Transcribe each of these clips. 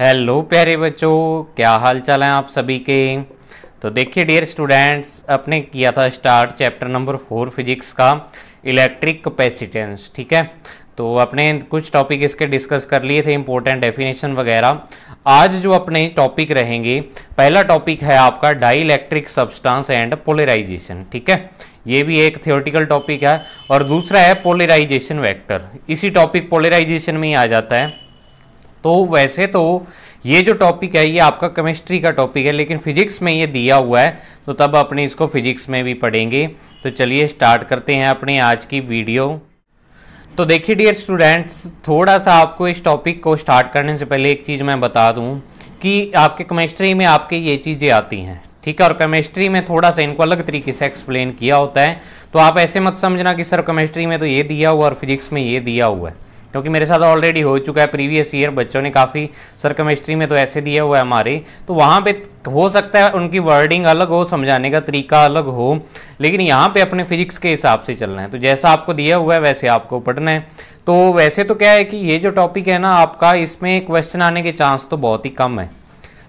Hello प्यारे बच्चों क्या हाल चाल है आप सभी के तो देखिए डियर स्टूडेंट्स अपने किया था start chapter number four physics का इलेक्ट्रिक कैपेसिटेंस ठीक है तो अपने कुछ टॉपिक इसके डिस्कस कर लिए थे इम्पोर्टेंट डेफिनेशन वगैरह आज जो अपने टॉपिक रहेंगे पहला टॉपिक है आपका dielectric substance and polarization ठीक है ये भी एक थियोटिकल टॉपिक है और दूसरा है पोलराइजेशन वैक्टर इसी टॉपिक पोलराइजेशन में ही आ जाता है तो वैसे तो ये जो टॉपिक है ये आपका केमिस्ट्री का टॉपिक है लेकिन फिजिक्स में ये दिया हुआ है तो तब अपने इसको फिजिक्स में भी पढ़ेंगे तो चलिए स्टार्ट करते हैं अपनी आज की वीडियो तो देखिए डियर स्टूडेंट्स थोड़ा सा आपको इस टॉपिक को स्टार्ट करने से पहले एक चीज़ मैं बता दूँ कि आपके केमिस्ट्री में आपके ये चीज़ें आती हैं ठीक है और केमिस्ट्री में थोड़ा सा इनको अलग तरीके से एक्सप्लेन किया होता है तो आप ऐसे मत समझना कि सर केमिस्ट्री में तो ये दिया हुआ और फिजिक्स में ये दिया हुआ है क्योंकि मेरे साथ ऑलरेडी हो चुका है प्रीवियस ईयर बच्चों ने काफ़ी सर केमिस्ट्री में तो ऐसे दिया हुआ है हमारे तो वहाँ पे हो सकता है उनकी वर्डिंग अलग हो समझाने का तरीका अलग हो लेकिन यहाँ पे अपने फिजिक्स के हिसाब से चलना है तो जैसा आपको दिया हुआ है वैसे आपको पढ़ना है तो वैसे तो क्या है कि ये जो टॉपिक है ना आपका इसमें क्वेश्चन आने के चांस तो बहुत ही कम है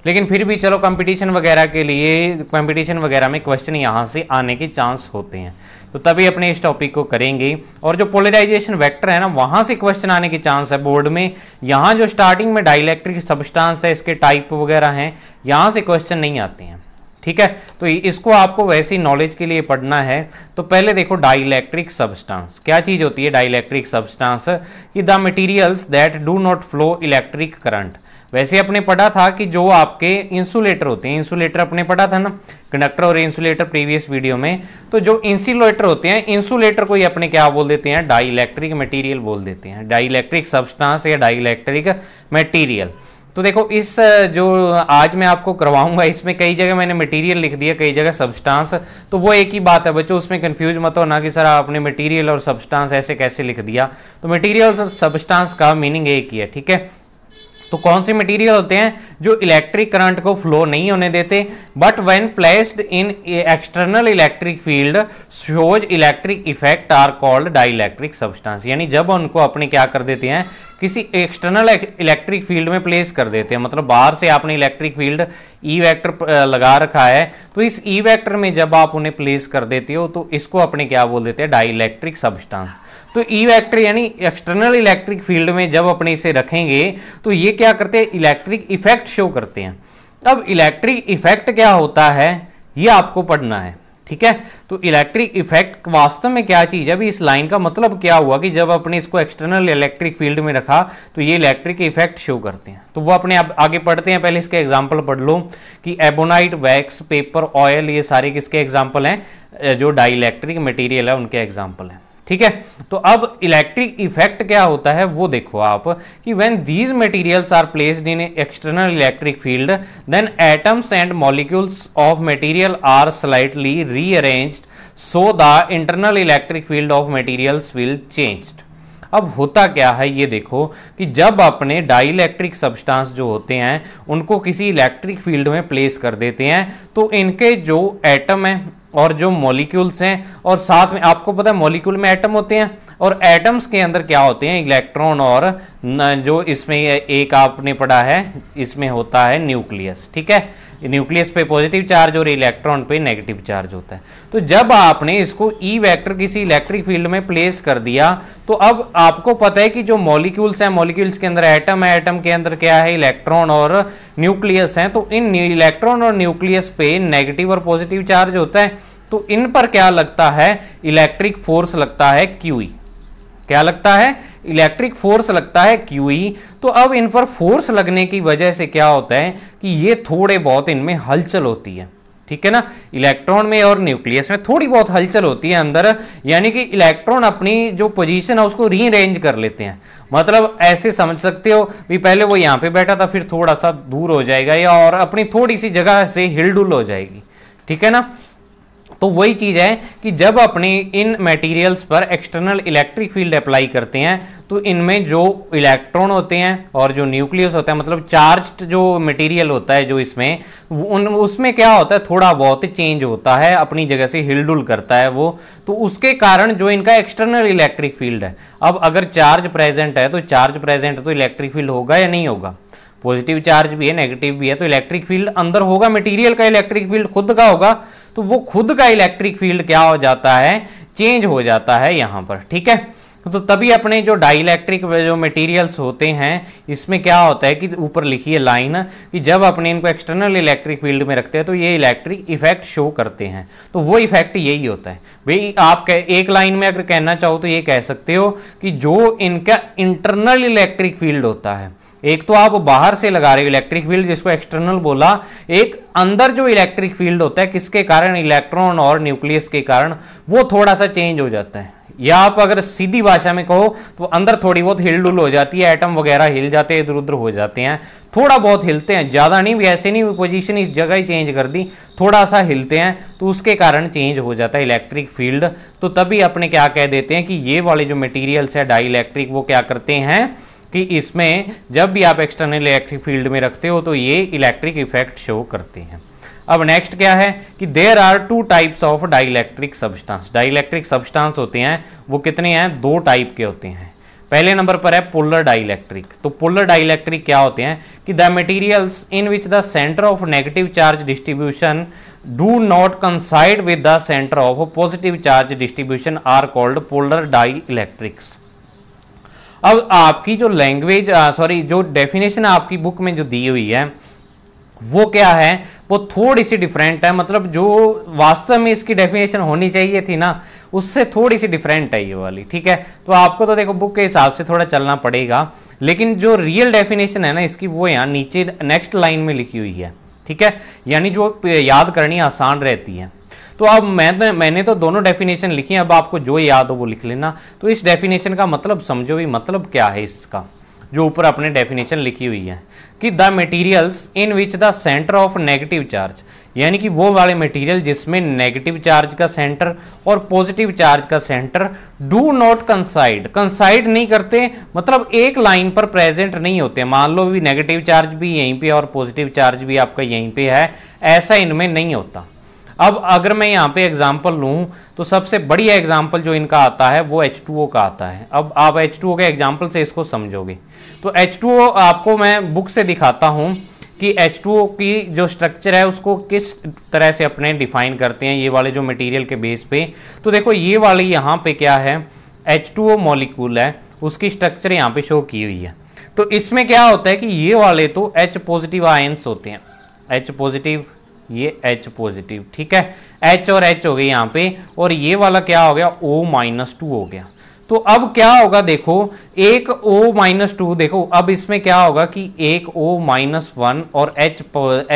लेकिन फिर भी चलो कंपटीशन वगैरह के लिए कंपटीशन वगैरह में क्वेश्चन यहाँ से आने के चांस होते हैं तो तभी अपने इस टॉपिक को करेंगे और जो पोलराइजेशन वेक्टर है ना वहां से क्वेश्चन आने के चांस है बोर्ड में यहां जो स्टार्टिंग में डाइलेक्ट्रिक सबस्टांस है इसके टाइप वगैरह हैं यहाँ से क्वेश्चन नहीं आते हैं ठीक है तो इसको आपको वैसे ही नॉलेज के लिए पढ़ना है तो पहले देखो डाइलेक्ट्रिक सब्सटेंस क्या चीज़ होती है डाइलेक्ट्रिक सब्सटेंस कि the materials that do not flow electric current वैसे अपने पढ़ा था कि जो आपके इंसुलेटर होते हैं इंसुलेटर अपने पढ़ा था ना कंडक्टर और इंसुलेटर प्रीवियस वीडियो में तो जो इंसुलेटर होते हैं इंसुलेटर को ही अपने क्या बोल देते हैं डाई इलेक्ट्रिक मटीरियल बोल देते हैं डाई इलेक्ट्रिक सब्सटांस या डाई इलेक्ट्रिक मटीरियल तो देखो इस जो आज मैं आपको करवाऊंगा इसमें कई जगह मैंने मटेरियल लिख दिया कई जगह सब्सटेंस तो वो एक ही बात है बच्चों उसमें कंफ्यूज मत हो ना कि सर आपने मटेरियल और सब्सटेंस ऐसे कैसे लिख दिया तो मटेरियल और सब्सटेंस का मीनिंग एक ही है ठीक है तो कौन से मटेरियल होते हैं जो इलेक्ट्रिक करंट को फ्लो नहीं होने देते but when placed in external electric field shows electric effect are called dielectric substance यानी जब उनको अपने क्या कर देते हैं किसी एक्सटर्नल इलेक्ट्रिक फील्ड में प्लेस कर देते हैं मतलब बाहर से आपने electric field E e vector uh, लगा रखा है तो इस ई e वैक्टर में जब आप उन्हें प्लेस कर देते हो तो इसको अपने क्या बोल देते हैं डाई इलेक्ट्रिक सब्सटेंस तो ई e वैक्टर यानी एक्सटर्नल इलेक्ट्रिक फील्ड में जब अपने इसे रखेंगे तो ये क्या करते हैं इलेक्ट्रिक इफेक्ट शो करते हैं अब इलेक्ट्रिक इफेक्ट क्या होता है ये आपको पढ़ना है ठीक है तो इलेक्ट्रिक इफेक्ट वास्तव में क्या चीज़ है भी इस लाइन का मतलब क्या हुआ कि जब अपने इसको एक्सटर्नल इलेक्ट्रिक फील्ड में रखा तो ये इलेक्ट्रिक इफेक्ट शो करते हैं तो वो अपने आप आगे पढ़ते हैं पहले इसके एग्जाम्पल पढ़ लो कि एबोनाइट वैक्स पेपर ऑयल ये सारे किसके एग्जाम्पल हैं जो डाई मटीरियल है उनके एग्जाम्पल हैं ठीक है तो अब इलेक्ट्रिक इफेक्ट क्या होता है वो देखो आप कि when these materials are placed in external electric field then atoms and molecules of material are slightly rearranged so the internal electric field of materials will changed अब होता क्या है ये देखो कि जब अपने डाइलेक्ट्रिक सब्सटेंस जो होते हैं उनको किसी इलेक्ट्रिक फील्ड में प्लेस कर देते हैं तो इनके जो एटम हैं और जो मॉलिक्यूल्स हैं और साथ में आपको पता है मॉलिक्यूल में एटम होते हैं और एटम्स के अंदर क्या होते हैं इलेक्ट्रॉन और जो इसमें एक आपने पढ़ा है इसमें होता है न्यूक्लियस ठीक है न्यूक्लियस पे पॉजिटिव चार्ज और इलेक्ट्रॉन पे नेगेटिव चार्ज होता है तो जब आपने इसको ई e वेक्टर किसी इलेक्ट्रिक फील्ड में प्लेस कर दिया तो अब आपको पता है कि जो मॉलिक्यूल्स हैं मॉलिक्यूल्स के अंदर एटम है एटम के अंदर क्या है इलेक्ट्रॉन और न्यूक्लियस हैं तो इन इलेक्ट्रॉन और न्यूक्लियस पे नेगेटिव और पॉजिटिव चार्ज होता है तो इन पर क्या लगता है इलेक्ट्रिक फोर्स लगता है क्यू क्या लगता है इलेक्ट्रिक फोर्स लगता है क्यू ई e। तो अब इन पर फोर्स लगने की वजह से क्या होता है कि ये थोड़े बहुत इनमें हलचल होती है ठीक है ना इलेक्ट्रॉन में और न्यूक्लियस में थोड़ी बहुत हलचल होती है अंदर यानी कि इलेक्ट्रॉन अपनी जो पोजीशन है उसको रीअरेंज कर लेते हैं मतलब ऐसे समझ सकते हो भी पहले वो यहाँ पे बैठा था फिर थोड़ा सा दूर हो जाएगा या और अपनी थोड़ी सी जगह से हिलडुल हो जाएगी ठीक है ना तो वही चीज़ है कि जब अपने इन मटेरियल्स पर एक्सटर्नल इलेक्ट्रिक फील्ड अप्लाई करते हैं तो इनमें जो इलेक्ट्रॉन होते हैं और जो न्यूक्लियस होता है मतलब चार्ज जो मटेरियल होता है जो इसमें उन उसमें क्या होता है थोड़ा बहुत चेंज होता है अपनी जगह से हिलडुल करता है वो तो उसके कारण जो इनका एक्सटर्नल इलेक्ट्रिक फील्ड है अब अगर चार्ज प्रेजेंट है तो चार्ज प्रेजेंट है तो इलेक्ट्रिक फील्ड होगा या नहीं होगा पॉजिटिव चार्ज भी है नेगेटिव भी है तो इलेक्ट्रिक फील्ड अंदर होगा मटेरियल का इलेक्ट्रिक फील्ड खुद का होगा तो वो खुद का इलेक्ट्रिक फील्ड क्या हो जाता है चेंज हो जाता है यहाँ पर ठीक है तो तभी अपने जो डाइलेक्ट्रिक जो मटेरियल्स होते हैं इसमें क्या होता है कि ऊपर लिखी है लाइन कि जब अपने इनको एक्सटर्नल इलेक्ट्रिक फील्ड में रखते हैं तो ये इलेक्ट्रिक इफेक्ट शो करते हैं तो वो इफेक्ट यही होता है भाई आप कह, एक लाइन में अगर कहना चाहो तो ये कह सकते हो कि जो इनका इंटरनल इलेक्ट्रिक फील्ड होता है एक तो आप बाहर से लगा रहे हो इलेक्ट्रिक फील्ड जिसको एक्सटर्नल बोला एक अंदर जो इलेक्ट्रिक फील्ड होता है किसके कारण इलेक्ट्रॉन और न्यूक्लियस के कारण वो थोड़ा सा चेंज हो जाता है या आप अगर सीधी भाषा में कहो तो अंदर थोड़ी बहुत हिलडुल हो जाती है एटम वगैरह हिल जाते हैं इधर उधर हो जाते हैं थोड़ा बहुत हिलते हैं ज़्यादा नहीं वैसे नहीं पोजीशन इस जगह ही चेंज कर दी थोड़ा सा हिलते हैं तो उसके कारण चेंज हो जाता है इलेक्ट्रिक फील्ड तो तभी अपने क्या कह देते हैं कि ये वाले जो मटीरियल्स है डाई इलेक्ट्रिक वो क्या करते हैं कि इसमें जब भी आप एक्सटर्नल इलेक्ट्रिक फील्ड में रखते हो तो ये इलेक्ट्रिक इफेक्ट शो करते हैं अब नेक्स्ट क्या है कि there are two types of dielectric substance dielectric substance होते हैं वो कितने हैं दो टाइप के होते हैं पहले नंबर पर है पोलर डाइलेक्ट्रिक तो पोलर डाइलेक्ट्रिक क्या होते हैं कि the materials in which the centre of negative charge distribution do not coincide with the centre of positive charge distribution are called polar dielectrics अब आपकी जो लैंग्वेज सॉरी जो डेफिनेशन आपकी बुक में जो दी हुई है वो क्या है वो थोड़ी सी डिफरेंट है मतलब जो वास्तव में इसकी डेफिनेशन होनी चाहिए थी ना उससे थोड़ी सी डिफरेंट है ये वाली ठीक है तो आपको तो देखो बुक के हिसाब से थोड़ा चलना पड़ेगा लेकिन जो रियल डेफिनेशन है ना इसकी वो यहाँ नीचे नेक्स्ट लाइन में लिखी हुई है ठीक है यानी जो याद करनी आसान रहती है तो अब मैं तो मैंने तो दोनों डेफिनेशन लिखी अब आपको जो याद हो वो लिख लेना तो इस डेफिनेशन का मतलब समझो भी मतलब क्या है इसका जो ऊपर अपने डेफिनेशन लिखी हुई है कि the materials in which the centre of negative charge यानी कि वो वाले मटेरियल जिसमें नेगेटिव चार्ज का सेंटर और पॉजिटिव चार्ज का centre do not coincide coincide नहीं करते मतलब एक लाइन पर प्रेजेंट नहीं होते मान लो भी नेगेटिव चार्ज भी यहीं पे और पॉजिटिव चार्ज भी आपका यहीं पे है ऐसा इनमें नहीं होता अब अगर मैं यहाँ पे एग्जाम्पल लूँ तो सबसे बढ़िया एग्जाम्पल जो इनका आता है वो एच का आता है अब आप एच के एग्जाम्पल से इसको समझोगे तो एच आपको मैं बुक से दिखाता हूँ कि H2O की जो स्ट्रक्चर है उसको किस तरह से अपने डिफाइन करते हैं ये वाले जो मटीरियल के बेस पे तो देखो ये वाली यहाँ पे क्या है ओ मॉलिक्यूल है उसकी स्ट्रक्चर यहाँ पर शो की हुई है तो इसमें क्या होता है कि ये वाले तो H पॉजिटिव आयंस होते हैं H पॉजिटिव ये H पॉजिटिव ठीक है H और H हो गए यहाँ पे और ये वाला क्या हो गया O माइनस टू हो गया तो अब क्या होगा देखो एक O माइनस टू देखो अब इसमें क्या होगा कि एक O माइनस वन और H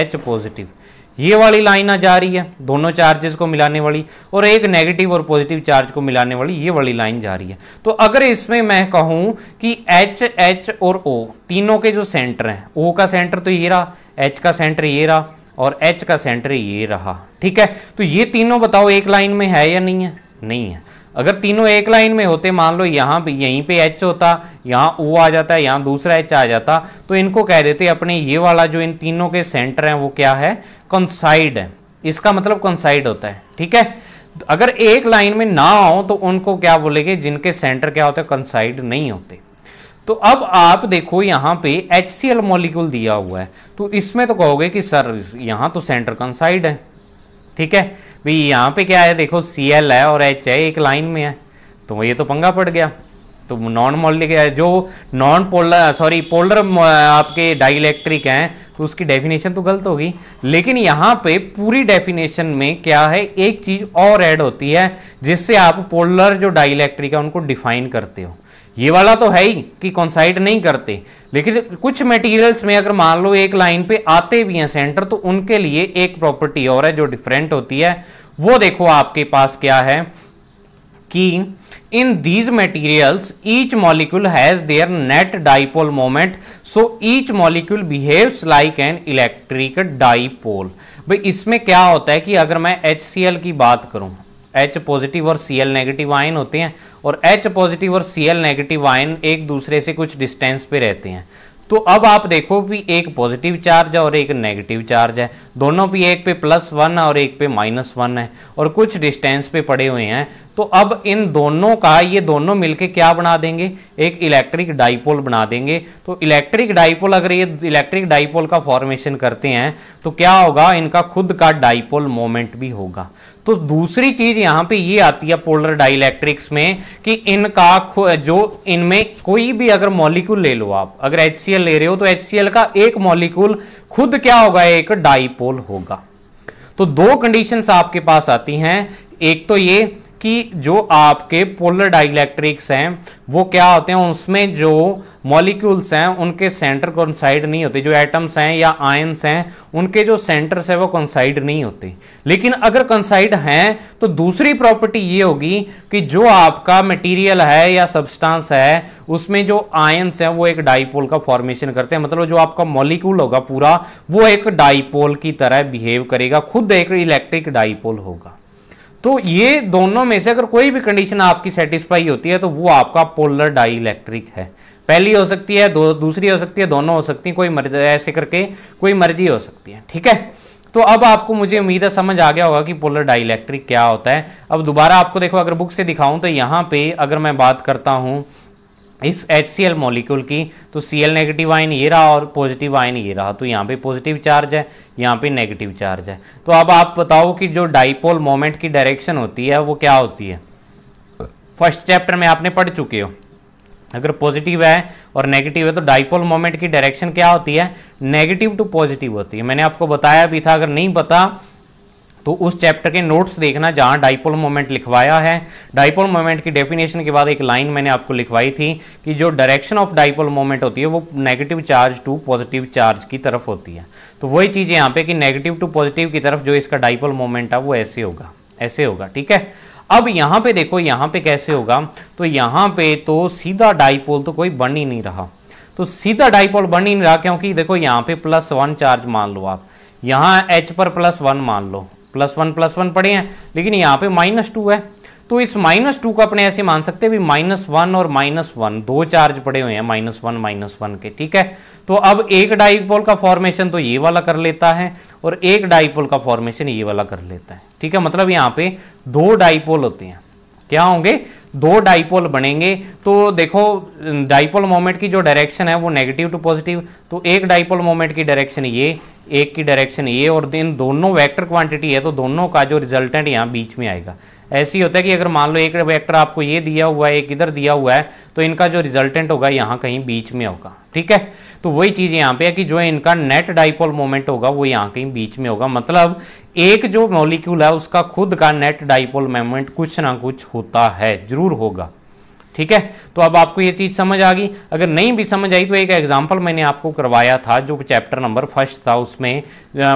H पॉजिटिव ये वाली लाइन आ जा रही है दोनों चार्जेस को मिलाने वाली और एक नेगेटिव और पॉजिटिव चार्ज को मिलाने वाली ये वाली लाइन जा रही है तो अगर इसमें मैं कहूं कि एच एच और ओ तीनों के जो सेंटर हैं ओ का सेंटर तो ये रहा एच का सेंटर ये रहा और एच का सेंटर ये रहा ठीक है तो ये तीनों बताओ एक लाइन में है या नहीं है नहीं है अगर तीनों एक लाइन में होते मान लो यहाँ यहीं पे एच होता यहाँ ओ आ जाता है यहाँ दूसरा एच आ जाता तो इनको कह देते अपने ये वाला जो इन तीनों के सेंटर हैं वो क्या है कंसाइड है इसका मतलब कंसाइड होता है ठीक है अगर एक लाइन में ना हो तो उनको क्या बोलेंगे जिनके सेंटर क्या होते हैं कंसाइड नहीं होते तो अब आप देखो यहाँ पे एच सी एल मॉलिक्यूल दिया हुआ है तो इसमें तो कहोगे कि सर यहाँ तो सेंटर कंसाइड है ठीक है भाई यहाँ पे क्या है देखो सी एल है और एच है एक लाइन में है तो ये तो पंगा पड़ गया तो नॉन मॉलिक जो नॉन पोलर सॉरी पोलर आपके डाइलेक्ट्रिक हैं तो उसकी डेफिनेशन तो गलत होगी लेकिन यहाँ पे पूरी डेफिनेशन में क्या है एक चीज़ और ऐड होती है जिससे आप पोलर जो डाइलेक्ट्रिक है उनको डिफाइन करते हो ये वाला तो है ही कि कॉन्साइड नहीं करते लेकिन कुछ मटेरियल्स में अगर मान लो एक लाइन पे आते भी हैं सेंटर तो उनके लिए एक प्रॉपर्टी और है जो डिफरेंट होती है वो देखो आपके पास क्या है कि in these materials each molecule has their net dipole moment so each molecule behaves like an electric dipole भाई इसमें क्या होता है कि अगर मैं HCl की बात करूं एच पॉजिटिव और सी एल नेगेटिव आयन होते हैं और एच पॉजिटिव और सी एल नेगेटिव आयन एक दूसरे से कुछ डिस्टेंस पे रहते हैं तो अब आप देखो कि एक पॉजिटिव चार्ज है और एक नेगेटिव चार्ज है दोनों भी एक पे प्लस वन है और एक पे माइनस वन है और कुछ डिस्टेंस पे पड़े हुए हैं तो अब इन दोनों का ये दोनों मिलके क्या बना देंगे एक इलेक्ट्रिक डाइपोल बना देंगे तो इलेक्ट्रिक डाइपोल अगर ये इलेक्ट्रिक डाइपोल का फॉर्मेशन करते हैं तो क्या होगा इनका खुद का डाइपोल मोमेंट भी होगा तो दूसरी चीज यहां पे ये आती है पोलर डाइलेक्ट्रिक्स में कि इनका जो इनमें कोई भी अगर मॉलिक्यूल ले लो आप अगर एच ले रहे हो तो एच का एक मॉलिक्यूल खुद क्या होगा एक डाइपोल होगा तो दो कंडीशंस आपके पास आती हैं एक तो ये कि जो आपके पोलर डाइलेक्ट्रिक्स हैं वो क्या होते हैं उसमें जो मॉलिक्यूल्स हैं उनके सेंटर कॉन्साइड नहीं होते जो एटम्स हैं या आयंस हैं उनके जो सेंटर्स हैं वो कॉन्साइड नहीं होते लेकिन अगर कॉन्साइड हैं तो दूसरी प्रॉपर्टी ये होगी कि जो आपका मटेरियल है या सब्सटेंस है उसमें जो आयंस हैं वो एक डाइपोल का फॉर्मेशन करते हैं मतलब जो आपका मॉलिक्यूल होगा पूरा वो एक डाइपोल की तरह बिहेव करेगा खुद एक इलेक्ट्रिक डाइपोल होगा तो ये दोनों में से अगर कोई भी कंडीशन आपकी सेटिस्फाई होती है तो वो आपका पोलर डाइलेक्ट्रिक है पहली हो सकती है दो दूसरी हो सकती है दोनों हो सकती है कोई मर्जी ऐसे करके कोई मर्जी हो सकती है ठीक है तो अब आपको मुझे उम्मीद है समझ आ गया होगा कि पोलर डाइलेक्ट्रिक क्या होता है अब दोबारा आपको देखो अगर बुक से दिखाऊं तो यहाँ पे अगर मैं बात करता हूँ इस एच मोलिक्यूल की तो सी एल नेगेटिव आइन ये रहा और पॉजिटिव आइन ये रहा तो यहाँ पे पॉजिटिव चार्ज है यहाँ पे नेगेटिव चार्ज है तो अब आप बताओ कि जो डाइपोल मोमेंट की डायरेक्शन होती है वो क्या होती है फर्स्ट चैप्टर में आपने पढ़ चुके हो अगर पॉजिटिव है और नेगेटिव है तो डाइपोल मोमेंट की डायरेक्शन क्या होती है नेगेटिव टू पॉजिटिव होती है मैंने आपको बताया भी था अगर नहीं पता तो उस चैप्टर के नोट्स देखना जहां डाइपोल मोमेंट लिखवाया है डाइपोल मोमेंट की डेफिनेशन के बाद एक लाइन मैंने आपको लिखवाई थी कि जो डायरेक्शन ऑफ डाइपोल मोमेंट होती है वो negative charge to positive charge की तरफ होती है तो वही चीज़ यहाँ पे कि नेगेटिव टू पॉजिटिव की तरफ जो इसका डाइपोल मोमेंट है वो ऐसे होगा ऐसे होगा ठीक है अब यहाँ पे देखो यहाँ पे कैसे होगा तो यहाँ पे तो सीधा डाइपोल तो कोई बन ही नहीं रहा तो सीधा डाइपोल बन ही नहीं रहा क्योंकि देखो यहाँ पे प्लस वन चार्ज मान लो आप यहाँ एच पर प्लस वन मान लो प्लस वन प्लस वन पड़े हैं लेकिन यहाँ पे माइनस टू है तो इस माइनस टू को अपने ऐसे मान सकते हैं भी माइनस वन और माइनस वन दो चार्ज पड़े हुए हैं माइनस वन माइनस वन के ठीक है तो अब एक डाइपोल का फॉर्मेशन तो ये वाला कर लेता है और एक डाइपोल का फॉर्मेशन ये वाला कर लेता है ठीक है मतलब यहाँ पे दो डाइपोल होते हैं क्या होंगे दो डाइपोल बनेंगे तो देखो डाइपोल मोमेंट की जो डायरेक्शन है वो नेगेटिव टू पॉजिटिव तो एक डाइपोल मोमेंट की डायरेक्शन ये एक की डायरेक्शन ये और इन दोनों वेक्टर क्वांटिटी है तो दोनों का जो रिजल्टेंट यहाँ बीच में आएगा ऐसी होता है कि अगर मान लो एक वेक्टर आपको ये दिया हुआ है एक इधर दिया हुआ है तो इनका जो रिजल्टेंट होगा यहाँ कहीं बीच में होगा ठीक है तो वही चीज़ यहाँ पे है कि जो इनका नेट डाइपोल मोमेंट होगा वो यहाँ कहीं बीच में होगा मतलब एक जो मॉलिक्यूल है उसका खुद का नेट डाइपोल मोमेंट कुछ ना कुछ होता है जरूर होगा ठीक है तो अब आपको ये चीज़ समझ आ गई अगर नहीं भी समझ आई तो एक एग्जाम्पल मैंने आपको करवाया था जो चैप्टर नंबर फर्स्ट था उसमें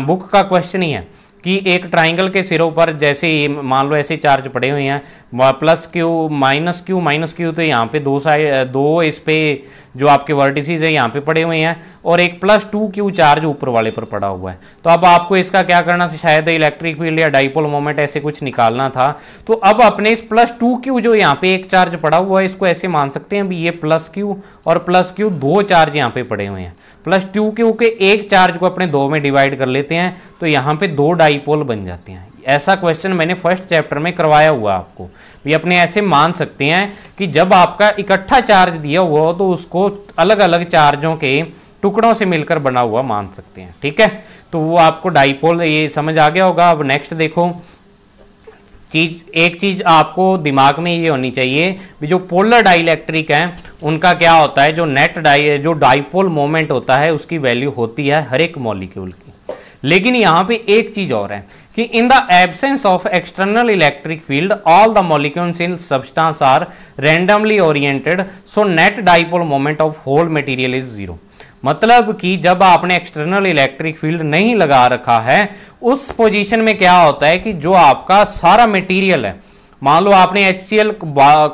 बुक का क्वेश्चन ही है कि एक ट्राइंगल के सिरों पर जैसे ये मान लो ऐसे चार्ज पड़े हुए हैं plus q minus q minus q तो यहाँ पे दो साइड दो इस पे जो आपके वर्टिसेस है यहाँ पे पड़े हुए हैं और एक प्लस टू क्यू चार्ज ऊपर वाले पर पड़ा हुआ है तो अब आपको इसका क्या करना था शायद इलेक्ट्रिक फील्ड या डाइपोल मोमेंट ऐसे कुछ निकालना था तो अब अपने इस प्लस टू क्यू जो यहाँ पे एक चार्ज पड़ा हुआ है इसको ऐसे मान सकते हैं भी ये प्लस क्यू और प्लस क्यू दो चार्ज यहाँ पे पड़े हुए हैं प्लस टू के होके एक चार्ज को अपने दो में डिवाइड कर लेते हैं तो यहाँ पे दो डाईपोल बन जाते हैं ऐसा क्वेश्चन मैंने फर्स्ट चैप्टर में करवाया हुआ आपको भी अपने ऐसे मान सकते हैं कि जब आपका इकट्ठा चार्ज दिया हुआ हो तो उसको अलग अलग चार्जों के टुकड़ों से मिलकर बना हुआ मान सकते हैं ठीक है तो वो आपको डाईपोल ये समझ आ गया होगा अब नेक्स्ट देखो चीज एक चीज आपको दिमाग में ये होनी चाहिए भी जो पोलर डाइलेक्ट्रिक हैं उनका क्या होता है जो नेट डाई जो डाइपोल मोमेंट होता है उसकी वैल्यू होती है हर एक मॉलिक्यूल की लेकिन यहाँ पे एक चीज और है कि in the absence of external electric field all the molecules in substance are randomly oriented so net dipole moment of whole material is zero मतलब कि जब आपने एक्सटर्नल इलेक्ट्रिक फील्ड नहीं लगा रखा है उस पोजीशन में क्या होता है कि जो आपका सारा मटेरियल है मान लो आपने एच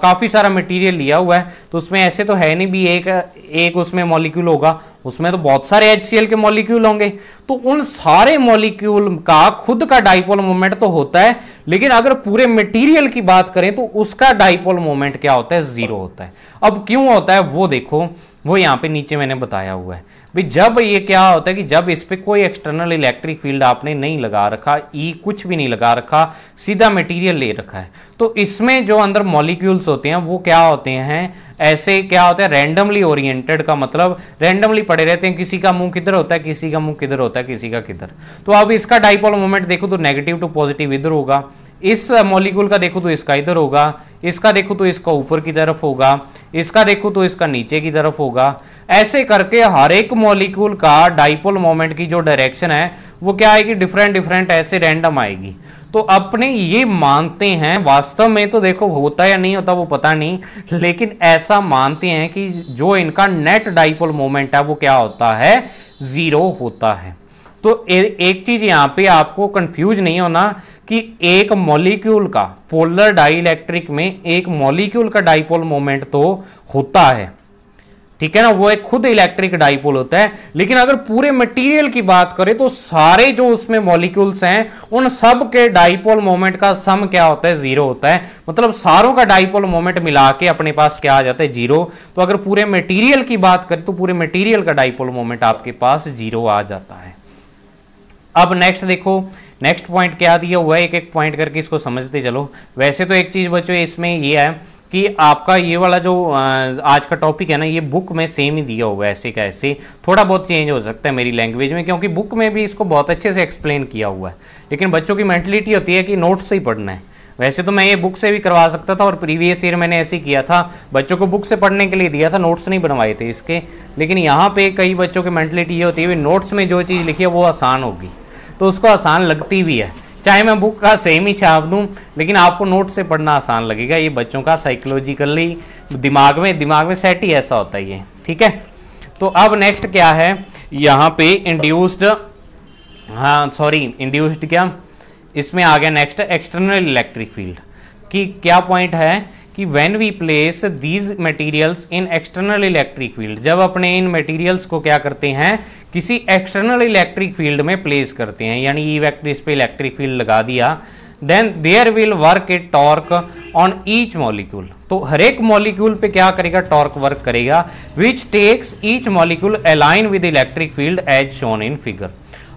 काफ़ी सारा मटेरियल लिया हुआ है तो उसमें ऐसे तो है नहीं भी एक एक उसमें मॉलिक्यूल होगा उसमें तो बहुत सारे एच के मॉलिक्यूल होंगे तो उन सारे मॉलिक्यूल का खुद का डाइपोल मोमेंट तो होता है लेकिन अगर पूरे मटेरियल की बात करें तो उसका डाइपोल मोमेंट क्या होता है ज़ीरो होता है अब क्यों होता है वो देखो वो यहाँ पे नीचे मैंने बताया हुआ है भाई जब ये क्या होता है कि जब इस पर कोई एक्सटर्नल इलेक्ट्रिक फील्ड आपने नहीं लगा रखा ई e कुछ भी नहीं लगा रखा सीधा मटेरियल ले रखा है तो इसमें जो अंदर मॉलिक्यूल्स होते हैं वो क्या होते हैं ऐसे क्या होता है रैंडमली ओरिएंटेड का मतलब रैंडमली पड़े रहते हैं किसी का मुंह किधर होता है किसी का मुंह किधर होता है किसी का किधर तो अब इसका डाइपोल मोमेंट देखो तो नेगेटिव टू पॉजिटिव इधर होगा इस मॉलिक्यूल का देखो तो इसका इधर होगा इसका देखो तो इसका ऊपर की तरफ होगा इसका देखो तो इसका नीचे की तरफ होगा ऐसे करके हर एक मॉलिक्यूल का डाइपोल मोमेंट की जो डायरेक्शन है वो क्या आएगी डिफरेंट डिफरेंट ऐसे रैंडम आएगी तो अपने ये मानते हैं वास्तव में तो देखो होता या नहीं होता वो पता नहीं लेकिन ऐसा मानते हैं कि जो इनका नेट डाइपोल मोमेंट है वो क्या होता है ज़ीरो होता है तो ए, एक चीज यहां पे आपको कंफ्यूज नहीं होना कि एक मॉलिक्यूल का पोलर डाइलेक्ट्रिक में एक मॉलिक्यूल का डाइपोल मोमेंट तो होता है ठीक है ना वो एक खुद इलेक्ट्रिक डाइपोल होता है लेकिन अगर पूरे मटेरियल की बात करें तो सारे जो उसमें मॉलिक्यूल्स हैं उन सब के डाइपोल मोमेंट का सम क्या होता है जीरो होता है मतलब सारों का डाइपोल मोमेंट मिला के अपने पास क्या आ जाता है जीरो तो अगर पूरे मटेरियल की बात करें तो पूरे मटेरियल का डाइपोल मोमेंट आपके पास जीरो आ जाता है अब नेक्स्ट देखो नेक्स्ट पॉइंट क्या दिया हुआ है एक एक पॉइंट करके इसको समझते चलो वैसे तो एक चीज़ बच्चों इसमें ये है कि आपका ये वाला जो आज का टॉपिक है ना ये बुक में सेम ही दिया हुआ है ऐसे का ऐसे थोड़ा बहुत चेंज हो सकता है मेरी लैंग्वेज में क्योंकि बुक में भी इसको बहुत अच्छे से एक्सप्लेन किया हुआ है लेकिन बच्चों की मैंटिलिटी होती है कि नोट्स से ही पढ़ना है वैसे तो मैं ये बुक से भी करवा सकता था और प्रीवियस ईयर मैंने ऐसे किया था बच्चों को बुक से पढ़ने के लिए दिया था नोट्स नहीं बनवाए थे इसके लेकिन यहाँ पे कई बच्चों की मैंटिलिटी ये होती है नोट्स में जो चीज़ लिखी है वो आसान होगी तो उसको आसान लगती भी है चाहे मैं बुक का सेम ही छाप दूं लेकिन आपको नोट से पढ़ना आसान लगेगा ये बच्चों का साइकोलॉजिकली दिमाग में दिमाग में सेट ही ऐसा होता है ये ठीक है तो अब नेक्स्ट क्या है यहाँ पे इंड्यूस्ड हाँ सॉरी इंड्यूस्ड क्या इसमें आ गया नेक्स्ट एक्सटर्नल इलेक्ट्रिक फील्ड कि क्या पॉइंट है कि when we place these materials in external electric field जब अपने इन मटेरियल्स को क्या करते हैं किसी एक्सटर्नल इलेक्ट्रिक फील्ड में प्लेस करते हैं यानी ई e वैक्टर इस पर इलेक्ट्रिक फील्ड लगा दिया then there will work a torque on each molecule तो हर एक मॉलिक्यूल पे क्या करेगा टॉर्क वर्क करेगा which takes each molecule align with electric field as shown in figure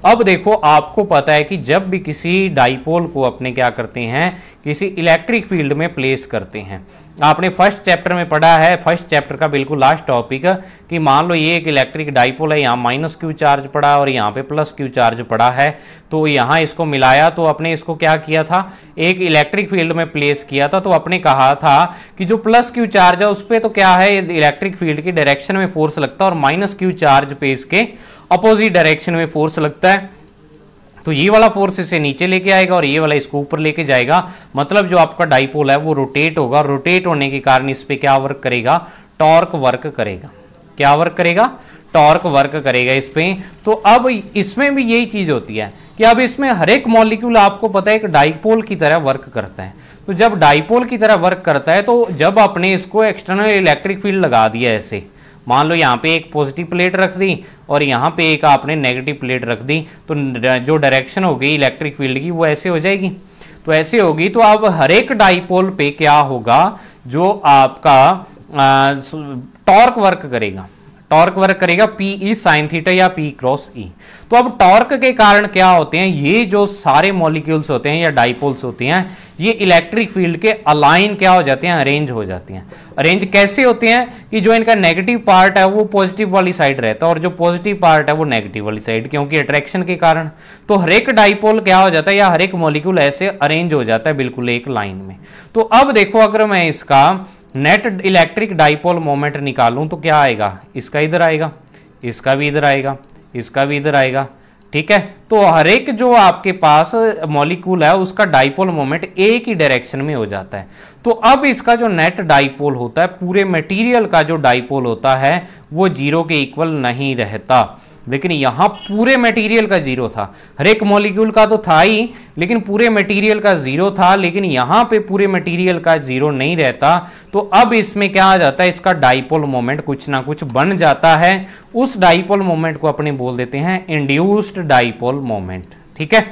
अब देखो आपको पता है कि जब भी किसी डाइपोल को अपने क्या करते हैं किसी इलेक्ट्रिक फील्ड में प्लेस करते हैं आपने फर्स्ट चैप्टर में पढ़ा है फर्स्ट चैप्टर का बिल्कुल लास्ट टॉपिक कि मान लो ये एक इलेक्ट्रिक डाइपोल है यहाँ माइनस क्यू चार्ज पड़ा और यहाँ पे प्लस क्यू चार्ज पड़ा है तो यहाँ इसको मिलाया तो अपने इसको क्या किया था एक इलेक्ट्रिक फील्ड में प्लेस किया था तो अपने कहा था कि जो प्लस क्यू चार्ज है उस पर तो क्या है इलेक्ट्रिक फील्ड की डायरेक्शन में फोर्स लगता है और माइनस क्यू चार्ज पे इसके अपोजिट डायरेक्शन में फोर्स लगता है तो ये वाला फोर्स इसे नीचे लेके आएगा और ये वाला इसको ऊपर लेके जाएगा मतलब जो आपका डाइपोल है वो रोटेट होगा रोटेट होने के कारण इस पर क्या वर्क करेगा टॉर्क वर्क करेगा क्या वर्क करेगा टॉर्क वर्क करेगा इस पर तो अब इसमें भी यही चीज़ होती है कि अब इसमें हर एक मॉलिक्यूल आपको पता है एक डाइपोल की तरह वर्क करता है तो जब डाइपोल की तरह वर्क करता है तो जब आपने इसको एक्सटर्नल इलेक्ट्रिक फील्ड लगा दिया ऐसे मान लो यहाँ पे एक पॉजिटिव प्लेट रख दी और यहाँ पे एक आपने नेगेटिव प्लेट रख दी तो जो डायरेक्शन होगी इलेक्ट्रिक फील्ड की वो ऐसे हो जाएगी तो ऐसे होगी तो अब हर एक डाइपोल पे क्या होगा जो आपका टॉर्क वर्क करेगा टॉर्क वर्क करेगा पी ई साइन थीटा या पी क्रॉस ई तो अब टॉर्क के कारण क्या होते हैं ये जो सारे मॉलिक्यूल्स होते हैं या डाइपोल्स होते हैं ये इलेक्ट्रिक फील्ड के अलाइन क्या हो जाते हैं अरेंज हो जाते हैं अरेंज कैसे होते हैं कि जो इनका नेगेटिव पार्ट है वो पॉजिटिव वाली साइड रहता है और जो पॉजिटिव पार्ट है वो नेगेटिव वाली साइड क्योंकि अट्रैक्शन के कारण तो हर एक डाइपोल क्या हो जाता है या हर एक मॉलिक्यूल ऐसे अरेंज हो जाता है बिल्कुल एक लाइन में तो अब देखो अगर मैं इसका नेट इलेक्ट्रिक डाइपोल मोमेंट निकालूं तो क्या आएगा इसका इधर आएगा इसका भी इधर आएगा इसका भी इधर आएगा ठीक है तो हर एक जो आपके पास मॉलिक्यूल है उसका डाइपोल मोमेंट एक ही डायरेक्शन में हो जाता है तो अब इसका जो नेट डाइपोल होता है पूरे मटेरियल का जो डाइपोल होता है वो जीरो के इक्वल नहीं रहता लेकिन यहाँ पूरे मटेरियल का जीरो था हर एक मॉलिक्यूल का तो था ही लेकिन पूरे मटेरियल का जीरो था लेकिन यहाँ पे पूरे मटेरियल का जीरो नहीं रहता तो अब इसमें क्या आ जाता है इसका डाइपोल मोमेंट कुछ ना कुछ बन जाता है उस डाइपोल मोमेंट को अपने बोल देते हैं इंड्यूस्ड डाइपोल मोमेंट ठीक है